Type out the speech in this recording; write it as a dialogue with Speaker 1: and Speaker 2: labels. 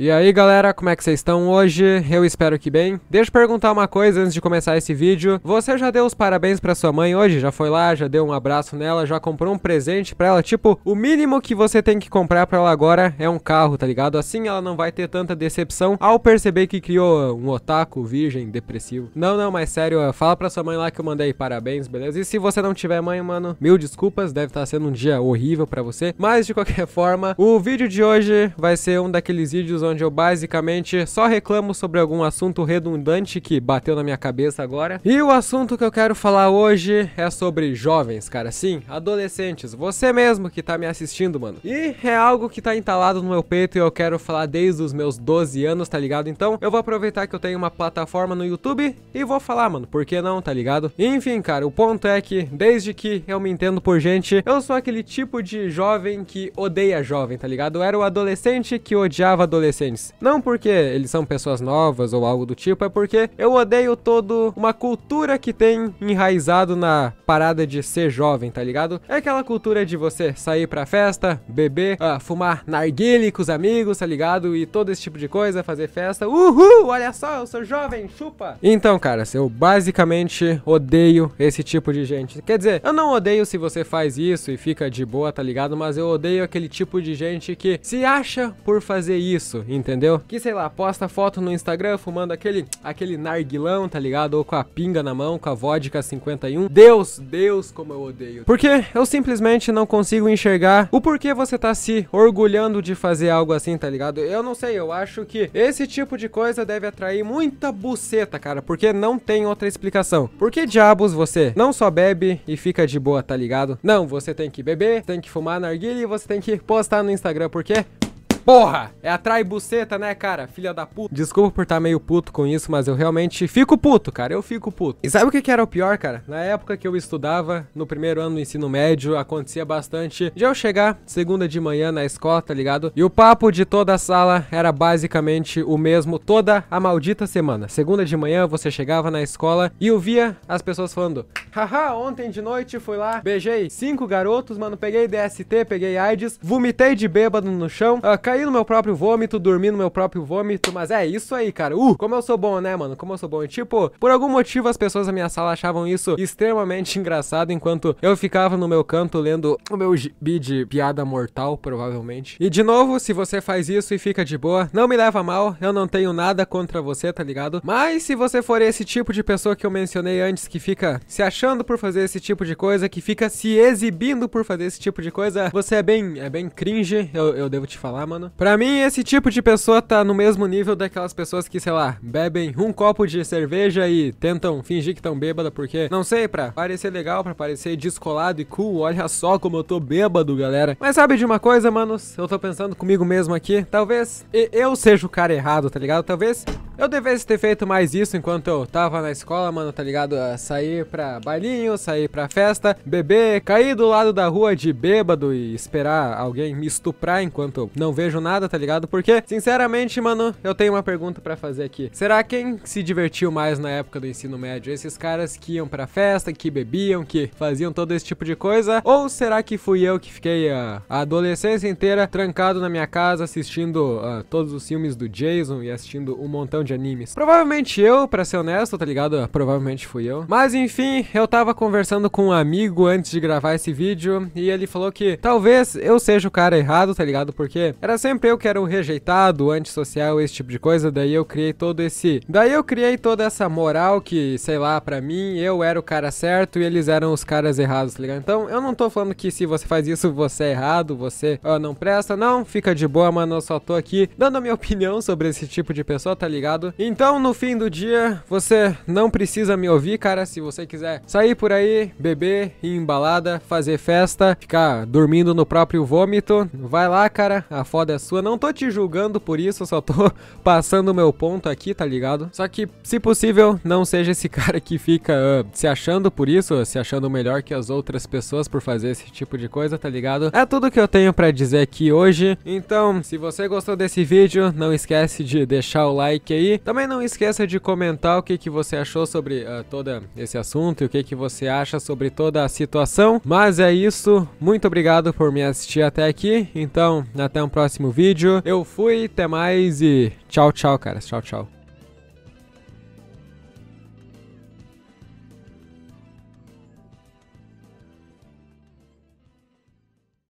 Speaker 1: E aí galera, como é que vocês estão hoje? Eu espero que bem. Deixa eu perguntar uma coisa antes de começar esse vídeo. Você já deu os parabéns pra sua mãe hoje? Já foi lá, já deu um abraço nela, já comprou um presente pra ela? Tipo, o mínimo que você tem que comprar pra ela agora é um carro, tá ligado? Assim ela não vai ter tanta decepção ao perceber que criou um otaku, virgem, depressivo. Não, não, mas sério, fala pra sua mãe lá que eu mandei parabéns, beleza? E se você não tiver mãe, mano, mil desculpas, deve estar tá sendo um dia horrível pra você. Mas de qualquer forma, o vídeo de hoje vai ser um daqueles vídeos onde eu basicamente só reclamo sobre algum assunto redundante que bateu na minha cabeça agora. E o assunto que eu quero falar hoje é sobre jovens, cara. Sim, adolescentes, você mesmo que tá me assistindo, mano. E é algo que tá entalado no meu peito e eu quero falar desde os meus 12 anos, tá ligado? Então eu vou aproveitar que eu tenho uma plataforma no YouTube e vou falar, mano, por que não, tá ligado? Enfim, cara, o ponto é que desde que eu me entendo por gente, eu sou aquele tipo de jovem que odeia jovem, tá ligado? Eu era o adolescente que odiava adolescente adolescentes. Não porque eles são pessoas novas ou algo do tipo, é porque eu odeio todo uma cultura que tem enraizado na parada de ser jovem, tá ligado? É aquela cultura de você sair pra festa, beber, ah, fumar narguile com os amigos, tá ligado? E todo esse tipo de coisa, fazer festa. Uhul, olha só, eu sou jovem, chupa! Então, cara, eu basicamente odeio esse tipo de gente. Quer dizer, eu não odeio se você faz isso e fica de boa, tá ligado? Mas eu odeio aquele tipo de gente que se acha por fazer isso, isso, entendeu? Que sei lá, posta foto no Instagram fumando aquele aquele narguilão, tá ligado? Ou com a pinga na mão, com a vodka 51. Deus, Deus, como eu odeio. Porque eu simplesmente não consigo enxergar o porquê você tá se orgulhando de fazer algo assim, tá ligado? Eu não sei, eu acho que esse tipo de coisa deve atrair muita buceta, cara, porque não tem outra explicação. Por que diabos você não só bebe e fica de boa, tá ligado? Não, você tem que beber, tem que fumar narguilha e você tem que postar no Instagram, porque Porra! É a buceta, né, cara? Filha da puta. Desculpa por estar tá meio puto com isso, mas eu realmente fico puto, cara. Eu fico puto. E sabe o que, era o pior, cara? Na época que eu estudava, no primeiro ano do ensino médio, acontecia bastante de eu chegar segunda de manhã na escola, tá ligado? E o papo de toda a sala era basicamente o mesmo toda a maldita semana. Segunda de manhã você chegava na escola e ouvia as pessoas falando: Haha, ontem de noite fui lá, beijei cinco garotos, mano, peguei DST, peguei AIDS, vomitei de bêbado no chão, ah, caí no meu próprio vômito, dormi no meu próprio vômito, mas é isso aí, cara. Uh, como eu sou bom, né, mano? Como eu sou bom. E, tipo, por algum motivo as pessoas da minha sala achavam isso extremamente engraçado, enquanto eu ficava no meu canto lendo o meu gibi de piada mortal, provavelmente. E de novo, se você faz isso e fica de boa, não me leva mal, eu não tenho nada contra você, tá ligado? Mas se você for esse tipo de pessoa que eu mencionei antes, que fica se achando por fazer esse tipo de coisa, que fica se exibindo por fazer esse tipo de coisa, você é bem, é bem cringe, eu, eu devo te falar, mano. Pra Para mim, esse tipo de pessoa tá no mesmo nível daquelas pessoas que, sei lá, bebem um copo de cerveja e tentam fingir que estão bêbada porque, não sei, pra parecer legal, pra parecer descolado e cool, olha só como eu tô bêbado, galera. Mas sabe de uma coisa, manos? Eu tô pensando comigo mesmo aqui, talvez eu seja o cara errado, tá ligado? Talvez eu devesse ter feito mais isso enquanto eu tava na escola, mano, tá ligado? Ah, sair pra bailinho, sair pra festa, beber, cair do lado da rua de bêbado e esperar alguém me estuprar enquanto eu não vejo nada, tá ligado? Porque, sinceramente, mano, eu tenho uma pergunta para fazer aqui. Será quem se divertiu mais na época do ensino médio? Esses caras que iam pra festa, que bebiam, que faziam todo esse tipo de coisa? Ou será que fui eu que fiquei ah, a adolescência inteira trancado na minha casa assistindo uh, todos os filmes do Jason e assistindo um montão de de animes. Provavelmente eu, pra ser honesto, tá ligado? Provavelmente fui eu. Mas enfim, eu tava conversando com um amigo antes de gravar esse vídeo e ele falou que talvez eu seja o cara errado, tá ligado? Porque era sempre eu que era o rejeitado, antissocial, esse tipo de coisa. Daí eu criei todo esse. Daí eu criei toda essa moral que, sei lá, pra mim eu era o cara certo e eles eram os caras errados, tá ligado? Então eu não tô falando que se você faz isso você é errado, você ah, não presta, não, fica de boa, mano. Eu só tô aqui dando a minha opinião sobre esse tipo de pessoa, tá ligado? lado. Então, no fim do dia, você não precisa me ouvir, cara. Se você quiser sair por aí, beber, ir embalada, fazer festa, ficar dormindo no próprio vômito, vai lá, cara. A foda é sua. Não tô te julgando por isso, só tô passando o meu ponto aqui, tá ligado? Só que, se possível, não seja esse cara que fica uh, se achando por isso, se achando melhor que as outras pessoas por fazer esse tipo de coisa, tá ligado? É tudo que eu tenho para dizer aqui hoje. Então, se você gostou desse vídeo, não esquece de deixar o like aí aí. Também não esqueça de comentar o que, que você achou sobre uh, ah, todo esse assunto e o que, que você acha sobre toda a situação. Mas é isso, muito obrigado por me assistir até aqui. Então, até um próximo vídeo. Eu fui, até mais e tchau, tchau, cara. Tchau, tchau.